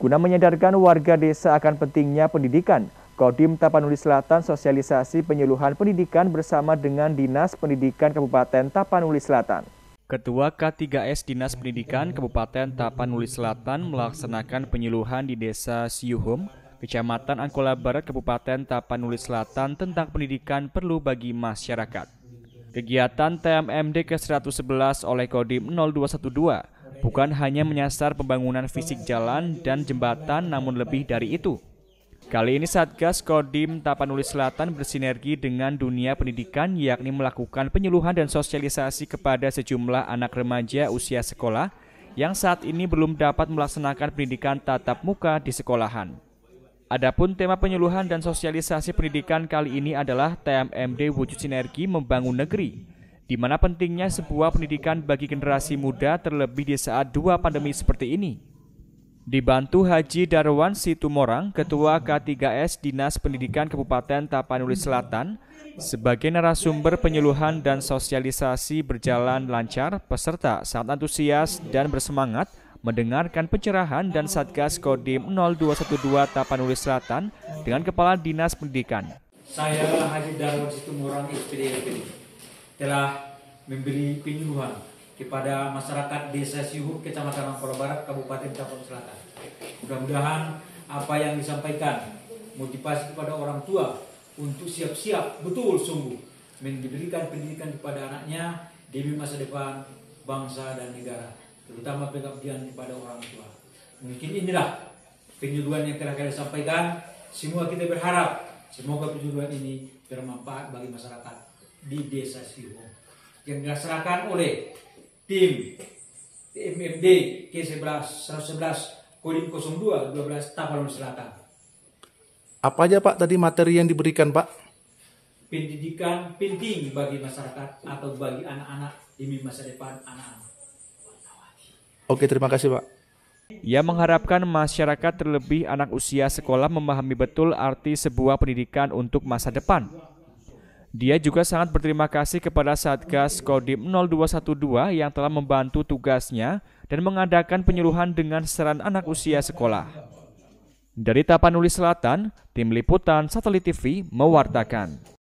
Guna menyadarkan warga desa akan pentingnya pendidikan, Kodim Tapanuli Selatan sosialisasi penyuluhan pendidikan bersama dengan Dinas Pendidikan Kabupaten Tapanuli Selatan. Ketua K3S Dinas Pendidikan Kabupaten Tapanuli Selatan melaksanakan penyuluhan di Desa Siuhum, Kecamatan Angkola Barat, Kabupaten Tapanuli Selatan tentang pendidikan perlu bagi masyarakat. Kegiatan TMMD ke-111 oleh Kodim 0212 bukan hanya menyasar pembangunan fisik jalan dan jembatan namun lebih dari itu. Kali ini Satgas Kodim Tapanuli Selatan bersinergi dengan dunia pendidikan yakni melakukan penyuluhan dan sosialisasi kepada sejumlah anak remaja usia sekolah yang saat ini belum dapat melaksanakan pendidikan tatap muka di sekolahan. Adapun tema penyuluhan dan sosialisasi pendidikan kali ini adalah TMMD Wujud Sinergi Membangun Negeri di mana pentingnya sebuah pendidikan bagi generasi muda terlebih di saat dua pandemi seperti ini. Dibantu Haji Darwan Situmorang, Ketua K3S Dinas Pendidikan Kabupaten Tapanuli Selatan, sebagai narasumber penyuluhan dan sosialisasi berjalan lancar, peserta sangat antusias dan bersemangat mendengarkan pencerahan dan Satgas Kodim 0212 Tapanuli Selatan dengan Kepala Dinas Pendidikan. Saya Haji Darwan Situmorang, SPD telah memberi penyuluhan kepada masyarakat Desa Siuhu Kecamatan Ampel Barat, Kabupaten Cakung Selatan. Mudah-mudahan apa yang disampaikan motivasi kepada orang tua untuk siap-siap betul sungguh memberikan pendidikan kepada anaknya demi masa depan bangsa dan negara terutama pengabdian kepada orang tua mungkin inilah penyuluhan yang telah kami sampaikan semua kita berharap semoga penyuluhan ini bermanfaat bagi masyarakat di Desa Siwo yang dilaksanakan oleh tim TMMD K11 111 Kodim 02 12 Tapanuli Selatan. Apa aja Pak tadi materi yang diberikan Pak? Pendidikan penting bagi masyarakat atau bagi anak-anak demi masa depan anak-anak. Oke, terima kasih Pak. Ia mengharapkan masyarakat terlebih anak usia sekolah memahami betul arti sebuah pendidikan untuk masa depan. Dia juga sangat berterima kasih kepada Satgas Kodim 0212 yang telah membantu tugasnya dan mengadakan penyuluhan dengan seran anak usia sekolah. Dari Tapanuli Selatan, Tim Liputan Satelit TV mewartakan.